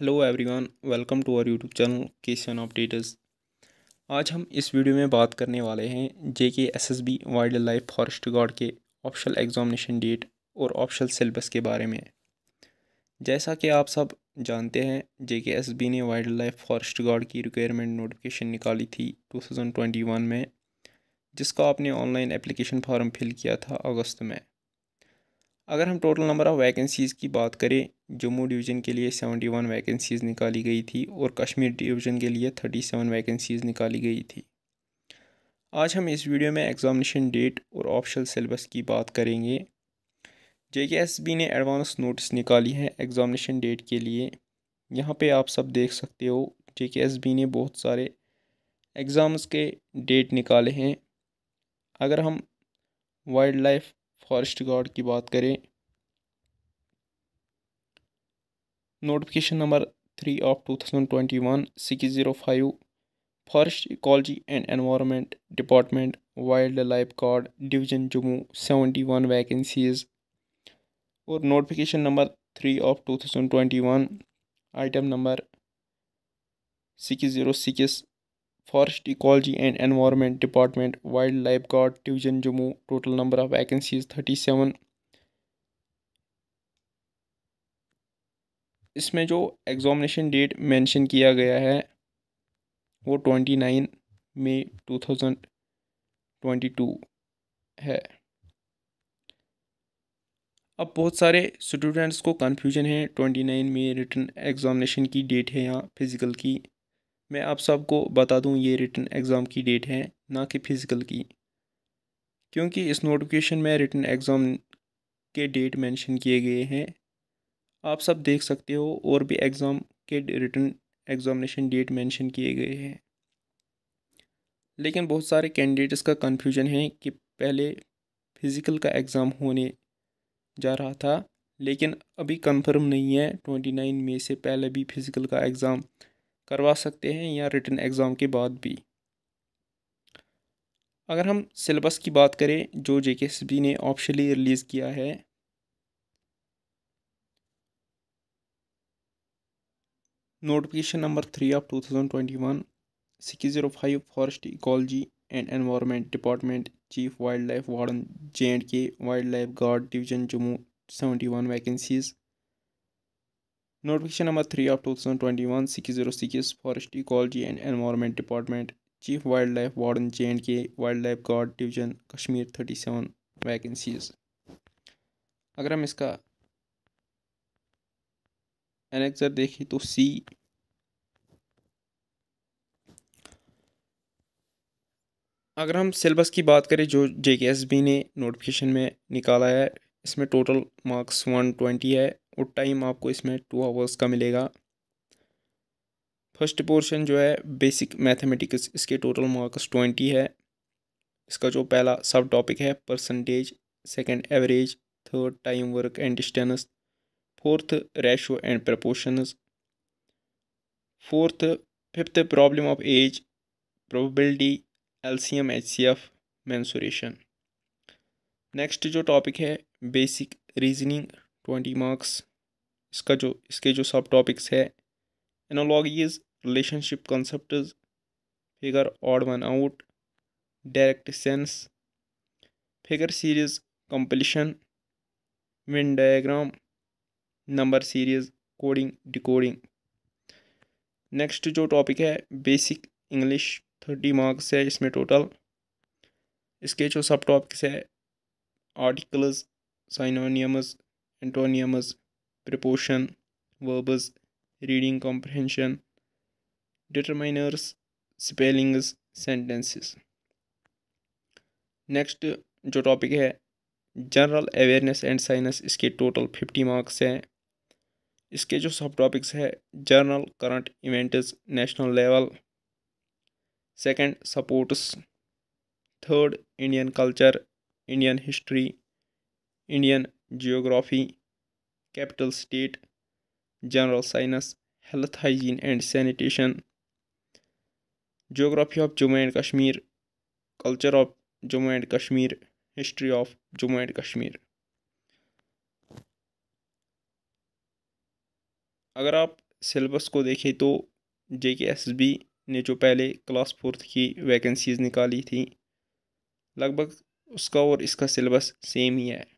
hello everyone welcome to our YouTube channel केसन updaters आज हम इस वीडियो में बात करने वाले हैं J K S S B wild life forest guard के ऑप्शनल एग्जामिनेशन डेट और ऑप्शनल सिलेबस के बारे में जैसा कि आप सब जानते हैं जे के एस बी ने वाइल्ड लाइफ फॉरेस्ट गार्ड की रिक्वायरमेंट नोटिफिकेशन निकाली थी वन में जिसका आपने ऑनलाइन एप्लीकेशन फॉर्म फिल किया था अगस्त में अगर हम टोटल नंबर ऑफ़ वैकेंसीज़ की बात करें जम्मू डिवीज़न के लिए सेवेंटी वन वैकेंसीज़ निकाली गई थी और कश्मीर डिवीज़न के लिए थर्टी सेवन वैकेंसीज़ निकाली गई थी आज हम इस वीडियो में एग्ज़ामिनेशन डेट और ऑप्शनल सिलेबस की बात करेंगे जे के एस बी ने एडवांस नोटिस निकाली है एग्ज़ामिनेशन डेट के लिए यहाँ पे आप सब देख सकते हो जे के एस बी ने बहुत सारे एग्ज़ाम्स के डेट निकाले हैं अगर हम वाइल्ड लाइफ फॉरेस्ट गार्ड की बात करें notification number three of two thousand twenty one six zero five forest ecology and environment department wild life guard division Jammu seventy one vacancies और notification number three of two thousand twenty one item number six zero six forest ecology and environment department wild life guard division Jammu total number of vacancies thirty seven इसमें जो examination date mention किया गया है वो twenty nine may to thousand twenty two है अब बहुत सारे स्टूडेंट्स को कन्फ्यूजन है twenty nine May written examination की डेट है यहाँ फिज़िकल की मैं आप सबको बता दूँ ये रिटर्न एग्ज़ाम की डेट है ना कि फ़िज़िकल की क्योंकि इस नोटिफिकेशन में रिटर्न एग्ज़ाम के डेट मेंशन किए गए हैं आप सब देख सकते हो और भी एग्ज़ाम के रिटर्न एग्ज़ामिनेशन डेट मेंशन किए गए हैं लेकिन बहुत सारे कैंडिडेट्स का कन्फ्यूजन है कि पहले फ़िज़िकल का एग्ज़ाम होने जा रहा था लेकिन अभी कंफर्म नहीं है ट्वेंटी नाइन मई से पहले भी फ़िज़िकल का एग्ज़ाम करवा सकते हैं या रिटर्न एग्ज़ाम के बाद भी अगर हम सिलेबस की बात करें जो जे के एस बी ने ऑप्शनली रिलीज़ किया है notification number three of two thousand twenty one six zero five forest ecology and environment department chief wild life warden J and K wild life guard division Jammu seventy one vacancies notification number three of two thousand twenty one six zero six forest ecology and environment department chief wild life warden J and K wild life guard division Kashmir thirty seven vacancies अगर हम इसका annexure देखें तो सी अगर हम syllabus की बात करें जो जे के एस बी ने नोटिफिकेशन में निकाला है इसमें टोटल मार्क्स वन ट्वेंटी है और टाइम आपको इसमें टू आवर्स का मिलेगा फर्स्ट पोर्शन जो है बेसिक मैथमेटिक्स इसके टोटल मार्क्स ट्वेंटी है इसका जो पहला सब टॉपिक है percentage second average third time work and distance fourth ratio and proportions fourth fifth problem of age probability LCM H C F mensuration next जो topic है basic reasoning twenty marks इसका जो इसके जो sub topics है analogies relationship concept figure odd one out direct sense figure series completion Venn diagram number series coding decoding next जो topic है basic English thirty marks है इसमें टोटल इसके जो सब टॉपिक्स है articles synonyms antonyms preposition verbs reading comprehension determiners spellings sentences next जो topic है general awareness and science इसके टोटल फिफ्टी मार्क्स हैं इसके जो सब टॉपिक्स है general current events national level second sports third Indian culture Indian history Indian geography capital state general science health hygiene and sanitation geography of Jammu and Kashmir culture of Jammu and Kashmir history of Jammu and Kashmir अगर आप syllabus को देखें तो जे K S B ने जो पहले class fourth की vacancies निकाली थी लगभग उसका और इसका सिलेबस सेम ही है